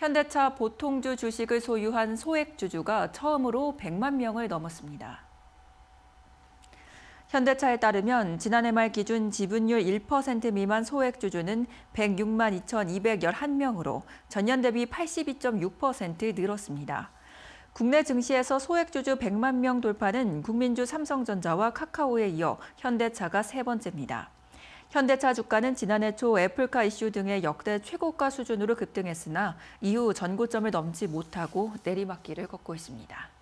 현대차 보통주 주식을 소유한 소액주주가 처음으로 100만 명을 넘었습니다. 현대차에 따르면 지난해 말 기준 지분율 1% 미만 소액주주는 106만 2,211명으로 전년 대비 82.6% 늘었습니다. 국내 증시에서 소액주주 100만 명 돌파는 국민주 삼성전자와 카카오에 이어 현대차가 세 번째입니다. 현대차 주가는 지난해 초 애플카 이슈 등의 역대 최고가 수준으로 급등했으나 이후 전고점을 넘지 못하고 내리막길을 걷고 있습니다.